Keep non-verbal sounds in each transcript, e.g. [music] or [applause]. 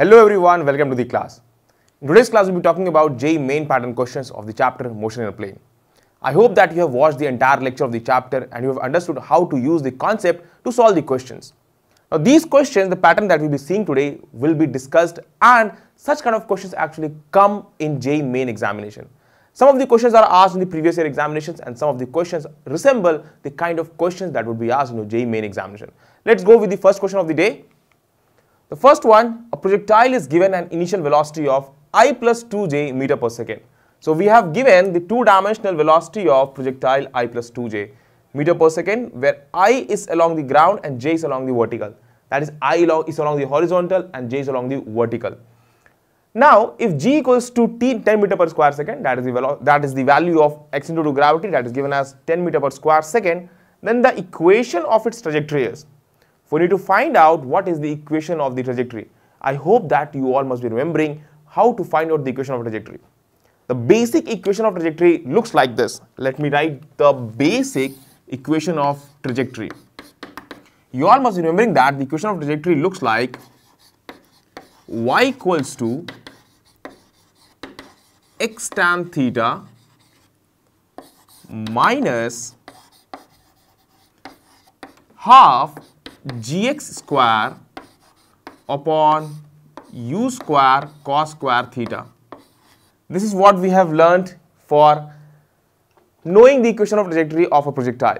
Hello everyone, welcome to the class. In today's class, we'll be talking about J main pattern questions of the chapter Motion in a Plane. I hope that you have watched the entire lecture of the chapter and you have understood how to use the concept to solve the questions. Now these questions, the pattern that we'll be seeing today will be discussed and such kind of questions actually come in J main examination. Some of the questions are asked in the previous year examinations and some of the questions resemble the kind of questions that would be asked in your J main examination. Let's go with the first question of the day. The first one, a projectile is given an initial velocity of i plus 2j meter per second. So we have given the two-dimensional velocity of projectile i plus 2j meter per second where i is along the ground and j is along the vertical. That is i is along the horizontal and j is along the vertical. Now if g equals to t 10 meter per square second that is the, that is the value of x into gravity that is given as 10 meter per square second then the equation of its trajectory is we need to find out what is the equation of the trajectory. I hope that you all must be remembering how to find out the equation of trajectory. The basic equation of trajectory looks like this. Let me write the basic equation of trajectory. You all must be remembering that the equation of trajectory looks like y equals to x tan theta minus half gx square upon u square cos square theta. This is what we have learnt for knowing the equation of trajectory of a projectile.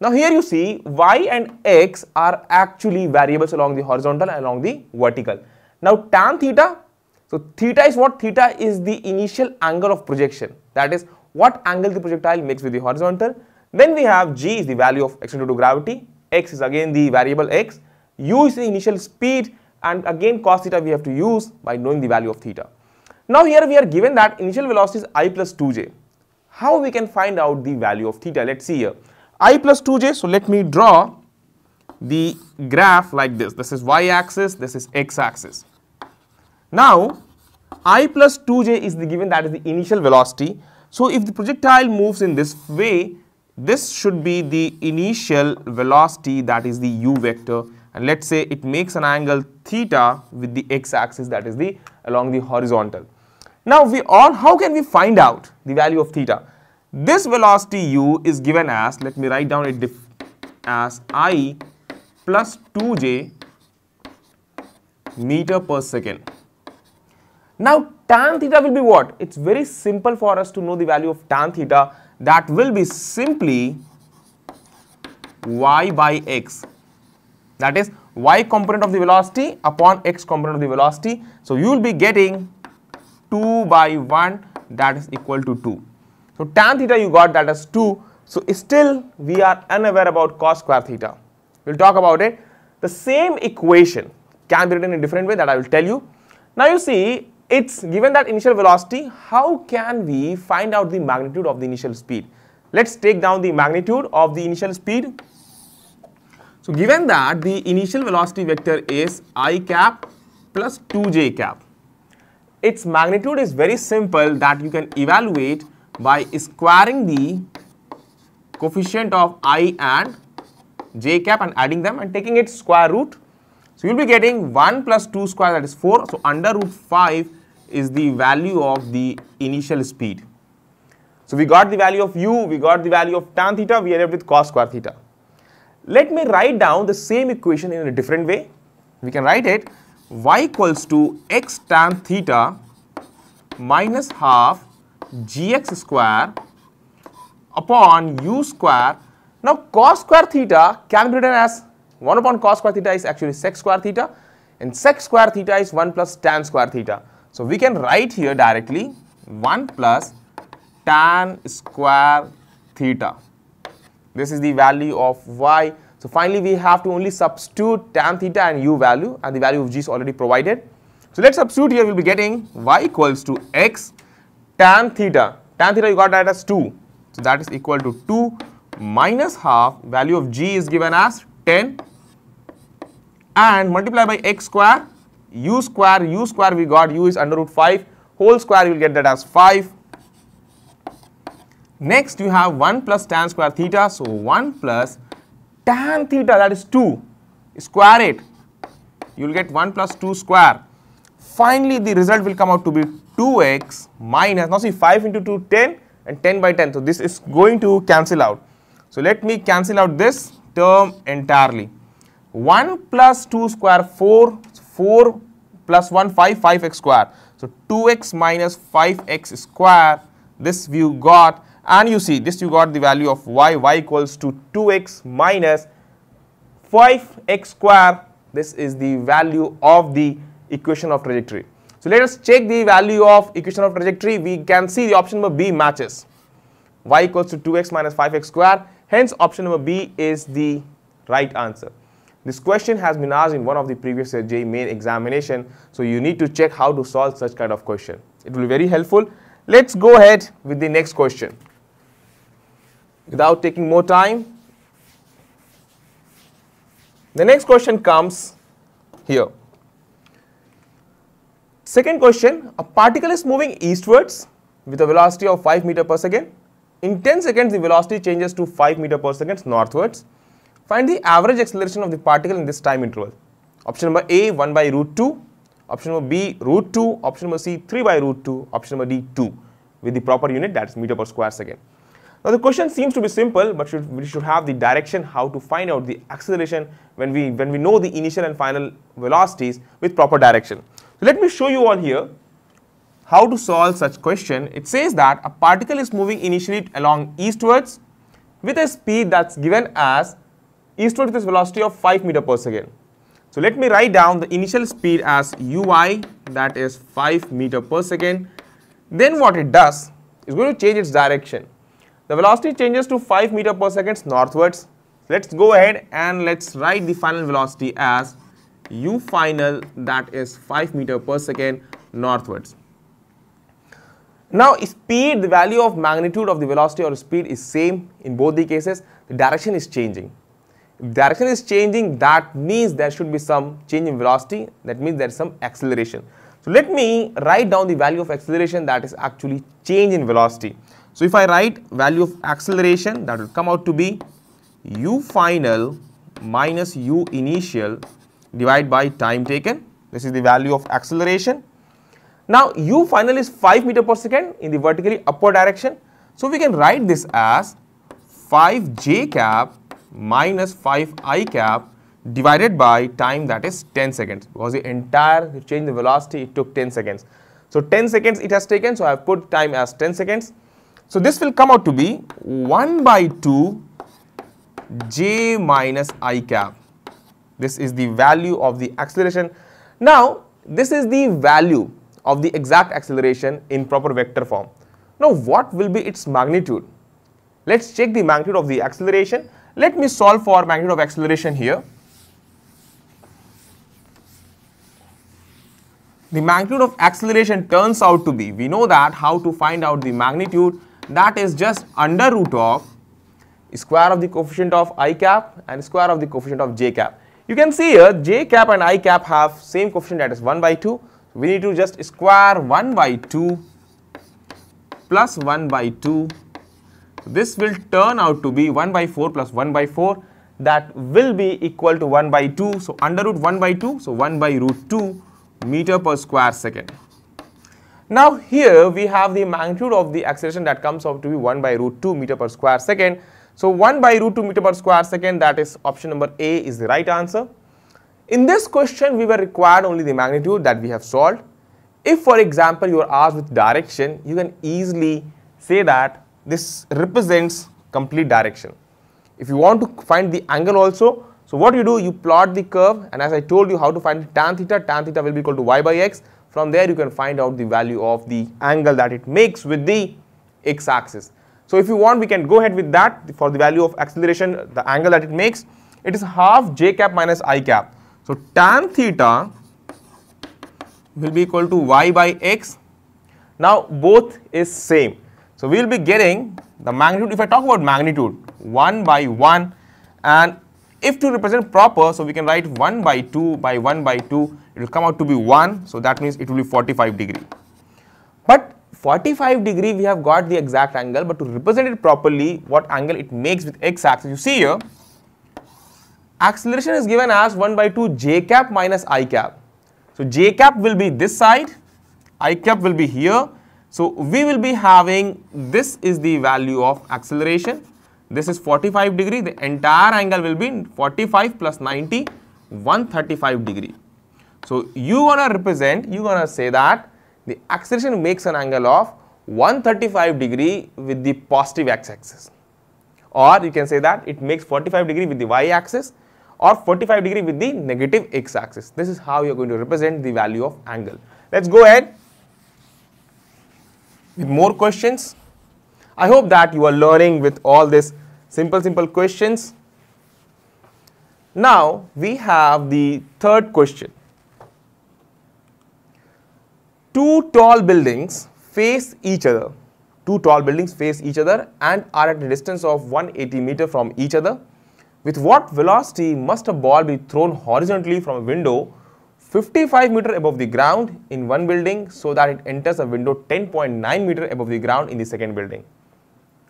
Now here you see y and x are actually variables along the horizontal and along the vertical. Now tan theta, so theta is what? Theta is the initial angle of projection that is what angle the projectile makes with the horizontal. Then we have g is the value of due to gravity x is again the variable x, u is the initial speed and again cos theta we have to use by knowing the value of theta. Now here we are given that initial velocity is i plus 2j. How we can find out the value of theta? Let's see here. i plus 2j, so let me draw the graph like this. This is y-axis, this is x-axis. Now, i plus 2j is the given that is the initial velocity. So if the projectile moves in this way, this should be the initial velocity that is the u vector and let's say it makes an angle theta with the x-axis that is the along the horizontal. Now we all how can we find out the value of theta? This velocity u is given as let me write down it as i plus 2j meter per second. Now tan theta will be what? It's very simple for us to know the value of tan theta that will be simply y by x that is y component of the velocity upon x component of the velocity. So, you will be getting 2 by 1 that is equal to 2. So, tan theta you got that as 2. So, still we are unaware about cos square theta. We will talk about it. The same equation can be written in a different way that I will tell you. Now, you see it's given that initial velocity, how can we find out the magnitude of the initial speed? Let's take down the magnitude of the initial speed. So given that the initial velocity vector is i cap plus 2j cap. Its magnitude is very simple that you can evaluate by squaring the coefficient of i and j cap and adding them and taking its square root. So you will be getting 1 plus 2 square that is 4. So under root 5 is the value of the initial speed. So we got the value of u, we got the value of tan theta, we arrived with cos square theta. Let me write down the same equation in a different way. We can write it y equals to x tan theta minus half gx square upon u square. Now cos square theta can be written as 1 upon cos square theta is actually sec square theta and sec square theta is 1 plus tan square theta. So we can write here directly 1 plus tan square theta. This is the value of y. So finally we have to only substitute tan theta and u value and the value of g is already provided. So let's substitute here we will be getting y equals to x tan theta. Tan theta you got that as 2. So that is equal to 2 minus half value of g is given as 10 and multiply by x square u square, u square we got u is under root 5, whole square you will get that as 5. Next you have 1 plus tan square theta, so 1 plus tan theta that is 2, square it, you will get 1 plus 2 square. Finally the result will come out to be 2x minus, now see 5 into 2 10 and 10 by 10, so this is going to cancel out. So let me cancel out this term entirely. 1 plus 2 square 4 4 plus 1, 5, 5x square. So 2x minus 5x square, this you got and you see this you got the value of y, y equals to 2x minus 5x square. This is the value of the equation of trajectory. So let us check the value of equation of trajectory. We can see the option number B matches y equals to 2x minus 5x square. Hence option number B is the right answer. This question has been asked in one of the previous uh, JEE main examination. So you need to check how to solve such kind of question. It will be very helpful. Let's go ahead with the next question. Without taking more time. The next question comes here. Second question, a particle is moving eastwards with a velocity of 5 meter per second. In 10 seconds, the velocity changes to 5 meter per second northwards. Find the average acceleration of the particle in this time interval. Option number A, 1 by root 2. Option number B, root 2. Option number C, 3 by root 2. Option number D, 2 with the proper unit that is meter per square second. Now the question seems to be simple, but should, we should have the direction how to find out the acceleration when we, when we know the initial and final velocities with proper direction. So let me show you all here how to solve such question. It says that a particle is moving initially along eastwards with a speed that's given as eastward with this velocity of 5 meter per second. So let me write down the initial speed as ui that is 5 meter per second. Then what it does is going to change its direction. The velocity changes to 5 meter per second northwards. Let's go ahead and let's write the final velocity as u final that is 5 meter per second northwards. Now speed, the value of magnitude of the velocity or speed is same in both the cases, the direction is changing direction is changing, that means there should be some change in velocity. That means there is some acceleration. So let me write down the value of acceleration that is actually change in velocity. So if I write value of acceleration, that will come out to be u final minus u initial divided by time taken. This is the value of acceleration. Now u final is 5 meter per second in the vertically upward direction. So we can write this as 5 j cap minus 5 i cap divided by time that is 10 seconds because the entire change the velocity it took 10 seconds. So 10 seconds it has taken so I have put time as 10 seconds. So this will come out to be 1 by 2 j minus i cap. This is the value of the acceleration. Now this is the value of the exact acceleration in proper vector form. Now what will be its magnitude? Let's check the magnitude of the acceleration let me solve for magnitude of acceleration here. The magnitude of acceleration turns out to be, we know that how to find out the magnitude that is just under root of square of the coefficient of i cap and square of the coefficient of j cap. You can see here j cap and i cap have same coefficient that is 1 by 2. We need to just square 1 by 2 plus 1 by 2 this will turn out to be 1 by 4 plus 1 by 4 that will be equal to 1 by 2. So, under root 1 by 2. So, 1 by root 2 meter per square second. Now, here we have the magnitude of the acceleration that comes out to be 1 by root 2 meter per square second. So, 1 by root 2 meter per square second that is option number A is the right answer. In this question, we were required only the magnitude that we have solved. If for example, you are asked with direction, you can easily say that this represents complete direction. If you want to find the angle also, so what you do, you plot the curve and as I told you how to find tan theta, tan theta will be equal to y by x. From there you can find out the value of the angle that it makes with the x axis. So if you want, we can go ahead with that for the value of acceleration, the angle that it makes. It is half j cap minus i cap. So tan theta will be equal to y by x. Now both is same. So we will be getting the magnitude, if I talk about magnitude, 1 by 1 and if to represent proper, so we can write 1 by 2 by 1 by 2, it will come out to be 1, so that means it will be 45 degree. But 45 degree we have got the exact angle, but to represent it properly, what angle it makes with x axis, you see here, acceleration is given as 1 by 2 j cap minus i cap. So j cap will be this side, i cap will be here so we will be having this is the value of acceleration. This is 45 degree. The entire angle will be 45 plus 90, 135 degree. So you gonna represent, you gonna say that the acceleration makes an angle of 135 degree with the positive x-axis or you can say that it makes 45 degree with the y-axis or 45 degree with the negative x-axis. This is how you are going to represent the value of angle. Let's go ahead with more questions. I hope that you are learning with all these simple, simple questions. Now, we have the third question. Two tall buildings face each other. Two tall buildings face each other and are at a distance of 180 meter from each other. With what velocity must a ball be thrown horizontally from a window 55 meter above the ground in one building so that it enters a window 10.9 meter above the ground in the second building.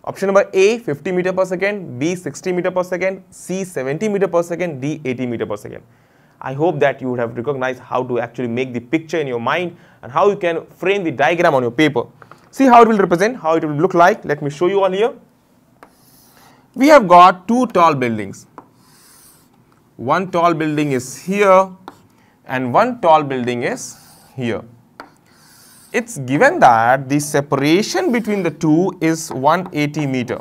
Option number A 50 meter per second, B 60 meter per second, C 70 meter per second, D 80 meter per second. I hope that you would have recognized how to actually make the picture in your mind and how you can frame the diagram on your paper. See how it will represent, how it will look like. Let me show you all here. We have got two tall buildings. One tall building is here and one tall building is here. It's given that the separation between the two is 180 meter.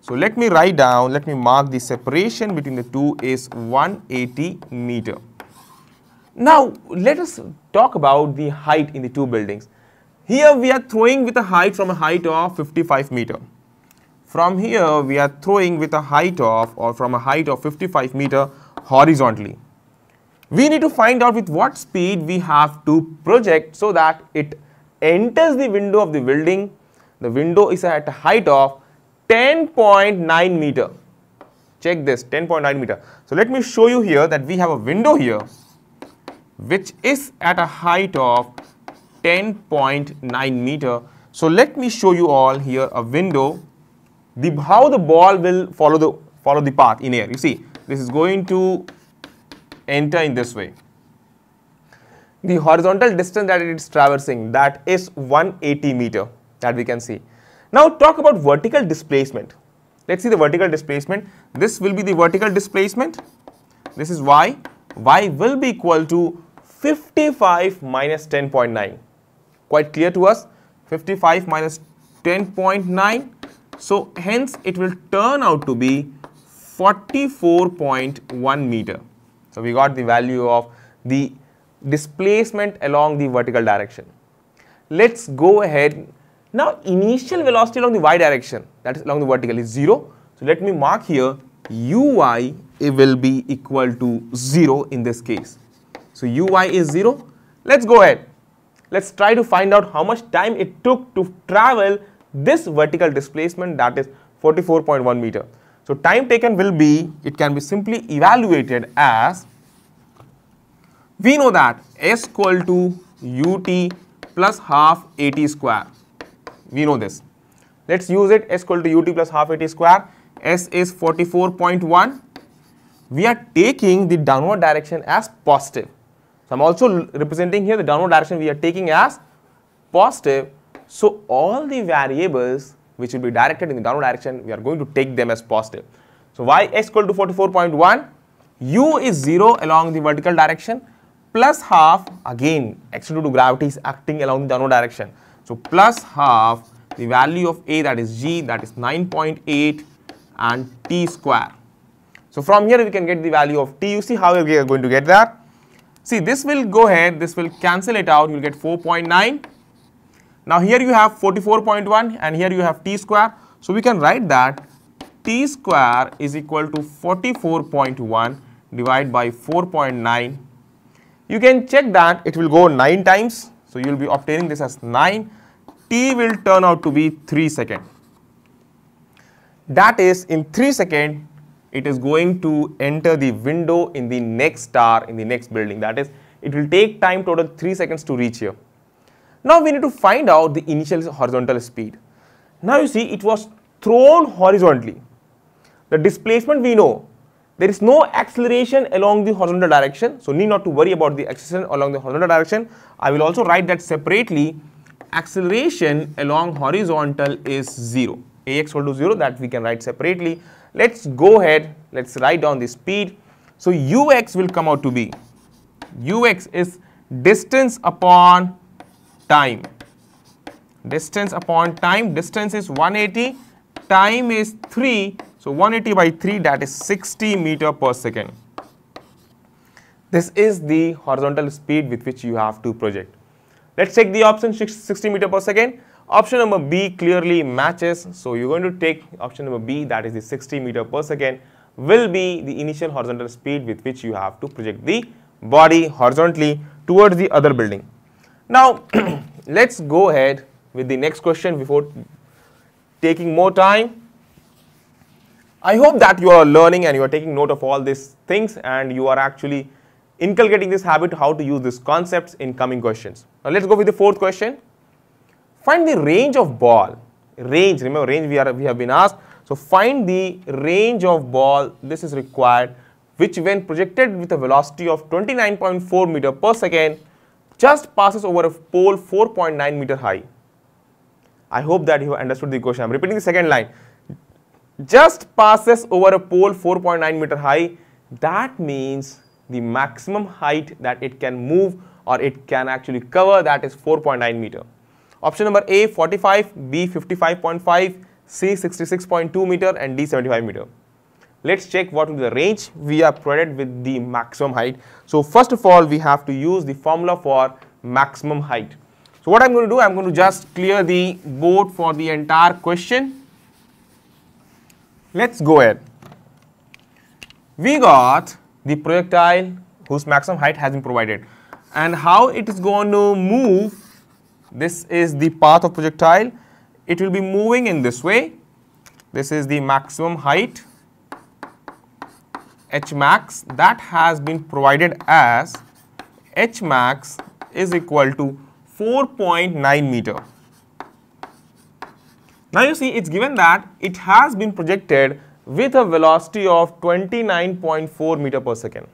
So let me write down, let me mark the separation between the two is 180 meter. Now let us talk about the height in the two buildings. Here we are throwing with a height from a height of 55 meter. From here we are throwing with a height of or from a height of 55 meter horizontally. We need to find out with what speed we have to project so that it enters the window of the building. The window is at a height of 10.9 meter. Check this 10.9 meter. So let me show you here that we have a window here which is at a height of 10.9 meter. So let me show you all here a window the, how the ball will follow the follow the path in air. You see this is going to enter in this way. The horizontal distance that it is traversing that is 180 meter that we can see. Now talk about vertical displacement. Let's see the vertical displacement. This will be the vertical displacement. This is y. y will be equal to 55 minus 10.9. Quite clear to us. 55 minus 10.9. So hence it will turn out to be 44.1 meter. So, we got the value of the displacement along the vertical direction. Let's go ahead. Now, initial velocity along the y direction, that is along the vertical is 0. So, let me mark here uy it will be equal to 0 in this case. So, uy is 0. Let's go ahead. Let's try to find out how much time it took to travel this vertical displacement that is 44.1 meter. So time taken will be, it can be simply evaluated as, we know that s equal to ut plus half at square. We know this. Let's use it s equal to ut plus half at square. s is 44.1. We are taking the downward direction as positive. So I'm also representing here the downward direction we are taking as positive. So all the variables which will be directed in the downward direction, we are going to take them as positive. So y x equal to 44.1, u is 0 along the vertical direction plus half again x due to gravity is acting along the downward direction. So plus half the value of a that is g that is 9.8 and t square. So from here we can get the value of t. You see how we are going to get that. See this will go ahead, this will cancel it out, you will get 4.9 now here you have 44.1 and here you have t square. So we can write that t square is equal to 44.1 divided by 4.9. You can check that it will go 9 times. So you will be obtaining this as 9. T will turn out to be 3 second. That is in 3 second it is going to enter the window in the next star in the next building. That is it will take time total 3 seconds to reach here. Now we need to find out the initial horizontal speed. Now you see it was thrown horizontally. The displacement we know, there is no acceleration along the horizontal direction. So need not to worry about the acceleration along the horizontal direction. I will also write that separately. Acceleration along horizontal is 0. Ax equal to 0 that we can write separately. Let's go ahead, let's write down the speed. So ux will come out to be, ux is distance upon time distance upon time distance is 180 time is 3 so 180 by 3 that is 60 meter per second this is the horizontal speed with which you have to project let's take the option 60 meter per second option number b clearly matches so you're going to take option number b that is the 60 meter per second will be the initial horizontal speed with which you have to project the body horizontally towards the other building now, [clears throat] let's go ahead with the next question before taking more time. I hope that you are learning and you are taking note of all these things and you are actually inculcating this habit how to use these concepts in coming questions. Now, let's go with the fourth question. Find the range of ball. Range, remember range we, are, we have been asked. So, find the range of ball, this is required, which when projected with a velocity of 29.4 meter per second just passes over a pole 4.9 meter high. I hope that you have understood the question. I'm repeating the second line. Just passes over a pole 4.9 meter high. That means the maximum height that it can move or it can actually cover that is 4.9 meter. Option number A 45, B 55.5, C 66.2 meter and D 75 meter. Let's check what will be the range we are provided with the maximum height. So first of all, we have to use the formula for maximum height. So what I'm going to do, I'm going to just clear the board for the entire question. Let's go ahead. We got the projectile whose maximum height has been provided and how it is going to move this is the path of projectile it will be moving in this way this is the maximum height H max that has been provided as H max is equal to 4.9 meter. Now you see it's given that it has been projected with a velocity of 29.4 meter per second.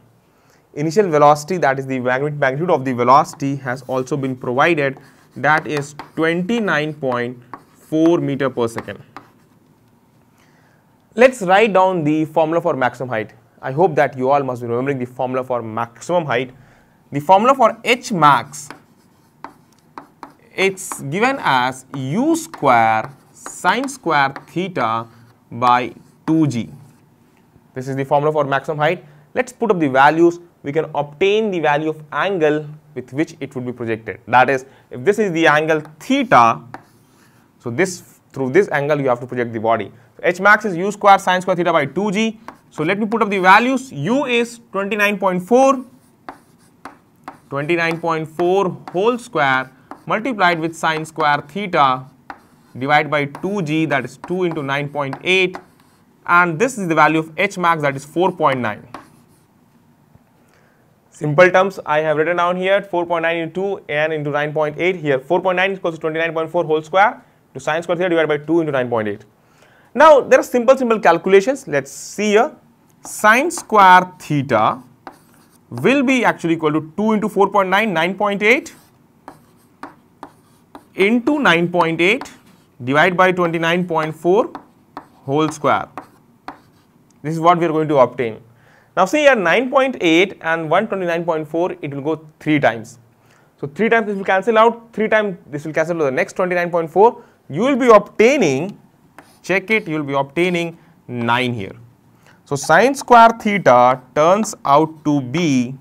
Initial velocity that is the magnitude of the velocity has also been provided that is 29.4 meter per second. Let's write down the formula for maximum height. I hope that you all must be remembering the formula for maximum height. The formula for H max, it's given as u square sine square theta by 2g. This is the formula for maximum height. Let's put up the values. We can obtain the value of angle with which it would be projected. That is, if this is the angle theta, so this through this angle you have to project the body. H max is u square sine square theta by 2g so let me put up the values. U is 29.4, 29.4 whole square multiplied with sine square theta divided by 2g that is 2 into 9.8 and this is the value of H max that is 4.9. Simple terms I have written down here 4.9 into 2 and into 9.8 here 4.9 is equal to 29.4 whole square to sine square theta divided by 2 into 9.8. Now, there are simple, simple calculations. Let's see here. Sine square theta will be actually equal to 2 into 4.9, 9.8 into 9.8 divided by 29.4 whole square. This is what we are going to obtain. Now see here 9.8 and 129.4 it will go 3 times. So 3 times this will cancel out, 3 times this will cancel to the next 29.4. You will be obtaining check it, you will be obtaining 9 here. So sine square theta turns out to be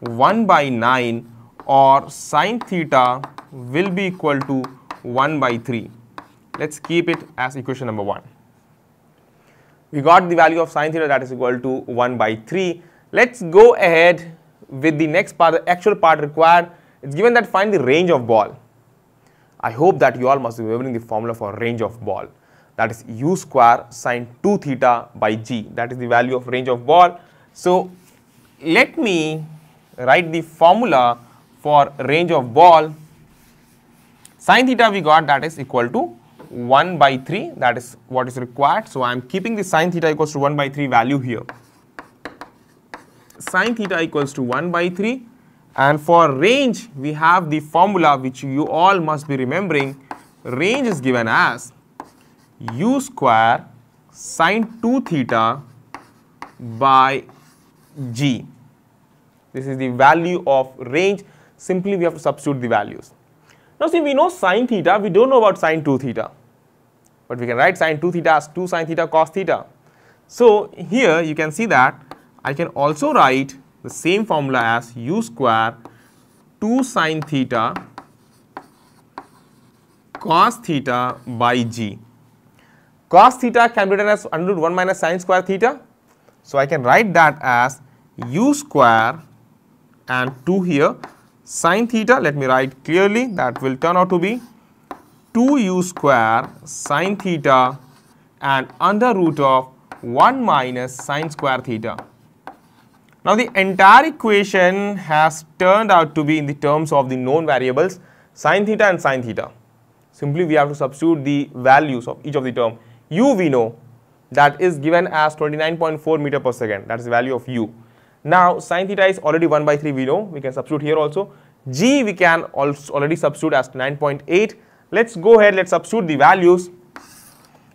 1 by 9 or sine theta will be equal to 1 by 3. Let's keep it as equation number 1. We got the value of sine theta that is equal to 1 by 3. Let's go ahead with the next part, the actual part required. It's given that find the range of ball. I hope that you all must be remembering the formula for range of ball that is u square sine 2 theta by g that is the value of range of ball. So, let me write the formula for range of ball sine theta we got that is equal to 1 by 3 that is what is required. So, I am keeping the sine theta equals to 1 by 3 value here. Sine theta equals to 1 by 3 and for range we have the formula which you all must be remembering range is given as u square sine 2 theta by g. This is the value of range. Simply we have to substitute the values. Now see we know sine theta, we don't know about sine 2 theta. But we can write sine 2 theta as 2 sine theta cos theta. So here you can see that I can also write the same formula as u square 2 sine theta cos theta by g. Cos theta can be written as under root 1 minus sine square theta. So I can write that as u square and 2 here sine theta let me write clearly that will turn out to be 2u square sine theta and under root of 1 minus sine square theta. Now the entire equation has turned out to be in the terms of the known variables sine theta and sine theta. Simply we have to substitute the values of each of the term u we know that is given as 29.4 meter per second. That is the value of u. Now, sine theta is already 1 by 3 we know. We can substitute here also. g we can also already substitute as 9.8. Let's go ahead, let's substitute the values.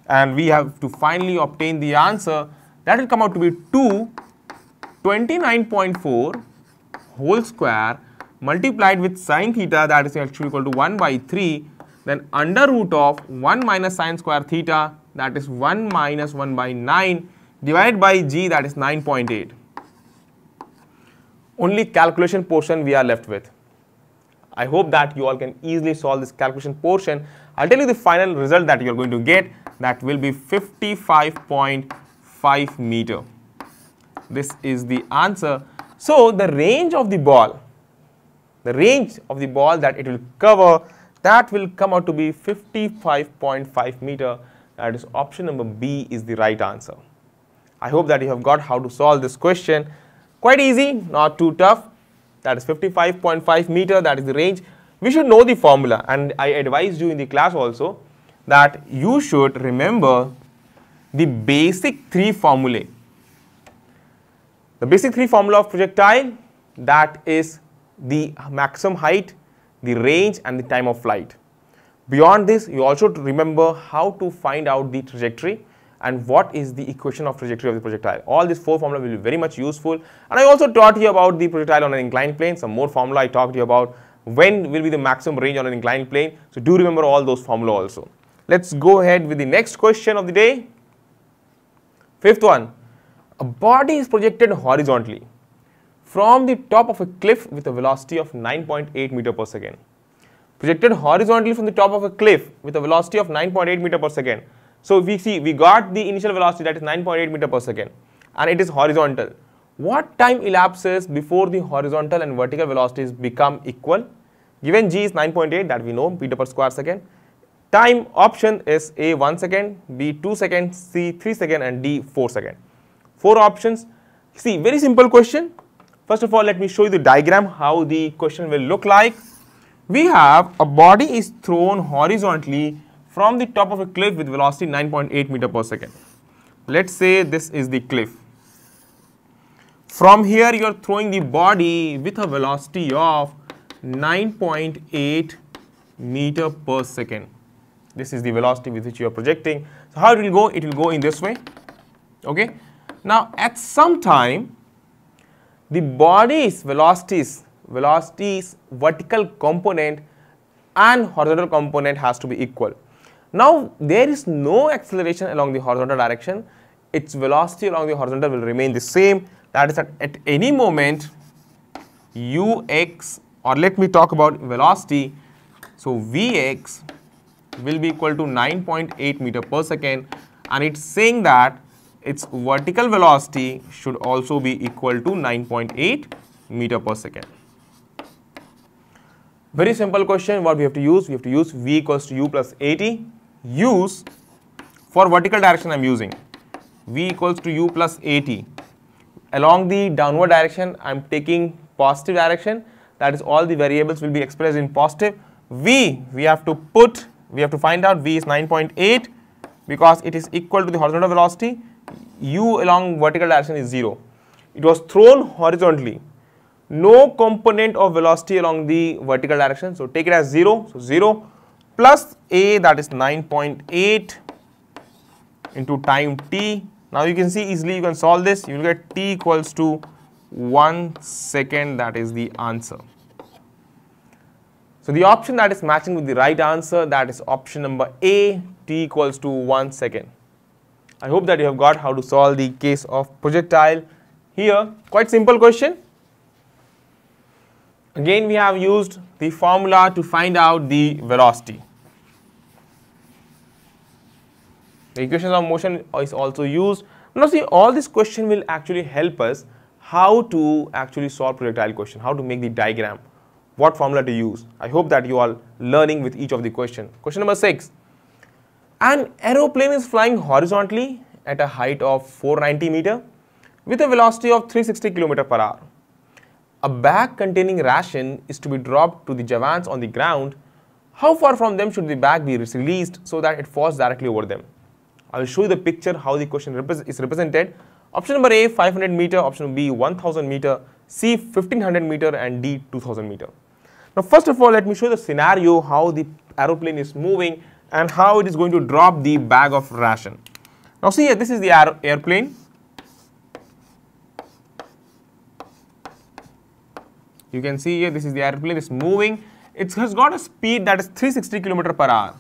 And we have to finally obtain the answer. That will come out to be 2 29.4 whole square multiplied with sine theta that is actually equal to 1 by 3 then under root of 1 minus sine square theta that is 1 minus 1 by 9 divided by g that is 9.8. Only calculation portion we are left with. I hope that you all can easily solve this calculation portion. I'll tell you the final result that you're going to get that will be 55.5 meter. This is the answer. So the range of the ball, the range of the ball that it will cover that will come out to be 55.5 meter. That is option number B is the right answer. I hope that you have got how to solve this question. Quite easy, not too tough. That is 55.5 meter, that is the range. We should know the formula and I advised you in the class also that you should remember the basic three formulae. The basic three formula of projectile that is the maximum height, the range and the time of flight. Beyond this, you also remember how to find out the trajectory and what is the equation of trajectory of the projectile. All these four formula will be very much useful. And I also taught you about the projectile on an inclined plane. Some more formula I talked to you about when will be the maximum range on an inclined plane. So do remember all those formula also. Let's go ahead with the next question of the day. Fifth one, a body is projected horizontally from the top of a cliff with a velocity of 9.8 meter per second projected horizontally from the top of a cliff with a velocity of 9.8 meter per second. So we see we got the initial velocity that is 9.8 meter per second and it is horizontal. What time elapses before the horizontal and vertical velocities become equal? Given g is 9.8 that we know meter per square second. Time option is A 1 second, B 2 seconds, C 3 second and D 4 second. 4 options. See very simple question. First of all let me show you the diagram how the question will look like we have a body is thrown horizontally from the top of a cliff with velocity 9.8 meter per second. Let's say this is the cliff. From here you are throwing the body with a velocity of 9.8 meter per second. This is the velocity with which you are projecting. So how it will go? It will go in this way. Okay. Now at some time the body's is velocity's vertical component and horizontal component has to be equal. Now, there is no acceleration along the horizontal direction. Its velocity along the horizontal will remain the same. That is, at any moment, ux, or let me talk about velocity. So, vx will be equal to 9.8 meter per second and it's saying that its vertical velocity should also be equal to 9.8 meter per second. Very simple question, what we have to use? We have to use V equals to U plus 80. Use, for vertical direction I am using, V equals to U plus 80. Along the downward direction, I am taking positive direction. That is all the variables will be expressed in positive. V, we have to put, we have to find out V is 9.8 because it is equal to the horizontal velocity. U along vertical direction is 0. It was thrown horizontally no component of velocity along the vertical direction. So take it as 0, so 0 plus A that is 9.8 into time t. Now you can see easily you can solve this, you will get t equals to 1 second that is the answer. So the option that is matching with the right answer that is option number A t equals to 1 second. I hope that you have got how to solve the case of projectile here. Quite simple question. Again, we have used the formula to find out the velocity. The equations of motion is also used. Now, see, all this question will actually help us how to actually solve projectile question, how to make the diagram, what formula to use. I hope that you are learning with each of the question. Question number 6. An aeroplane is flying horizontally at a height of 490 meter with a velocity of 360 kilometer per hour. A bag containing ration is to be dropped to the Javans on the ground. How far from them should the bag be released so that it falls directly over them? I will show you the picture how the question is represented. Option number A 500 meter, option B 1000 meter, C 1500 meter and D 2000 meter. Now first of all let me show you the scenario how the aeroplane is moving and how it is going to drop the bag of ration. Now see here this is the airplane You can see here this is the airplane, it's moving. It has got a speed that is 360 kilometer per hour.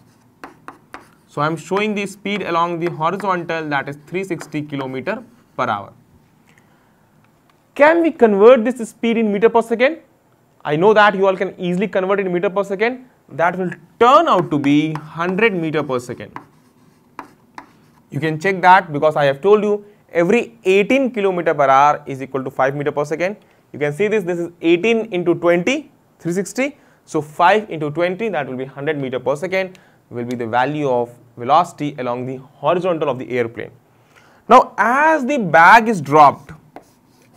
So I'm showing the speed along the horizontal that is 360 kilometer per hour. Can we convert this speed in meter per second? I know that you all can easily convert it in meter per second. That will turn out to be 100 meter per second. You can check that because I have told you every 18 kilometer per hour is equal to 5 meter per second. You can see this, this is 18 into 20, 360. So 5 into 20, that will be 100 meter per second, will be the value of velocity along the horizontal of the airplane. Now, as the bag is dropped,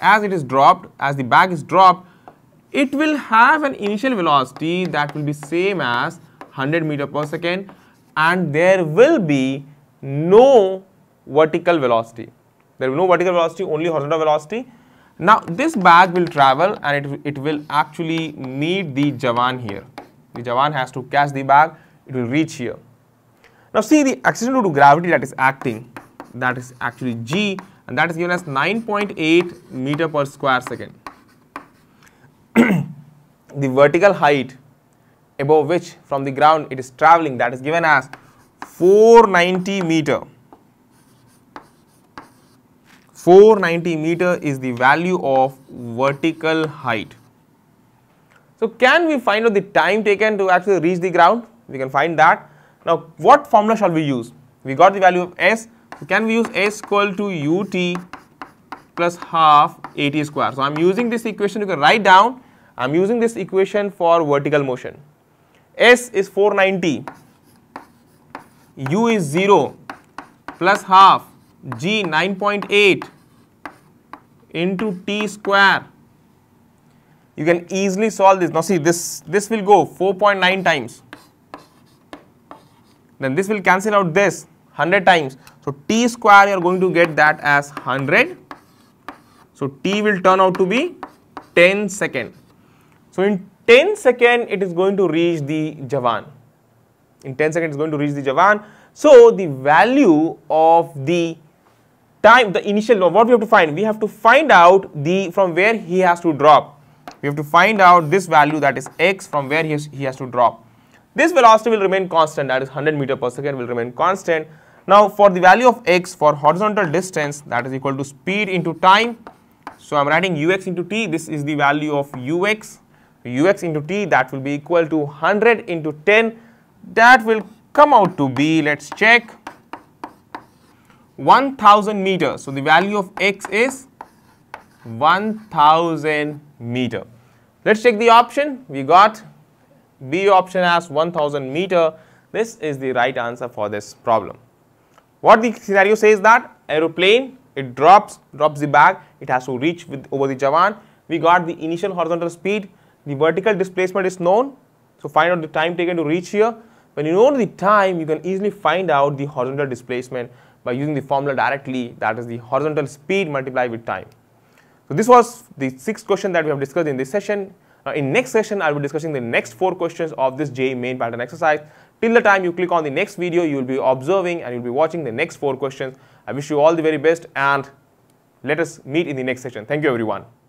as it is dropped, as the bag is dropped, it will have an initial velocity that will be same as 100 meter per second and there will be no vertical velocity. There will be no vertical velocity, only horizontal velocity now this bag will travel and it, it will actually meet the Jawan here. The Jawan has to catch the bag, it will reach here. Now see the acceleration due to gravity that is acting, that is actually g and that is given as 9.8 meter per square second. [clears throat] the vertical height above which from the ground it is traveling that is given as 490 meter. 490 meter is the value of vertical height. So can we find out the time taken to actually reach the ground? We can find that. Now what formula shall we use? We got the value of S. So can we use S equal to UT plus half AT square. So I am using this equation you can write down. I am using this equation for vertical motion. S is 490, U is 0 plus half G 9.8 into T square. You can easily solve this. Now see this, this will go 4.9 times. Then this will cancel out this 100 times. So T square you are going to get that as 100. So T will turn out to be 10 second. So in 10 second it is going to reach the Javan. In 10 second it is going to reach the Javan. So the value of the time the initial what we have to find we have to find out the from where he has to drop we have to find out this value that is x from where he has, he has to drop this velocity will remain constant that is 100 meter per second will remain constant now for the value of x for horizontal distance that is equal to speed into time so i'm writing ux into t this is the value of ux ux into t that will be equal to 100 into 10 that will come out to be let's check 1000 meter. So the value of x is 1000 meter. Let's check the option. We got B option as 1000 meter. This is the right answer for this problem. What the scenario says that aeroplane, it drops, drops the bag, it has to reach with, over the Javan. We got the initial horizontal speed, the vertical displacement is known. So find out the time taken to reach here. When you know the time, you can easily find out the horizontal displacement by using the formula directly that is the horizontal speed multiplied with time. So this was the sixth question that we have discussed in this session. in next session, I will be discussing the next four questions of this J main pattern exercise. Till the time you click on the next video, you will be observing and you will be watching the next four questions. I wish you all the very best and let us meet in the next session. Thank you everyone.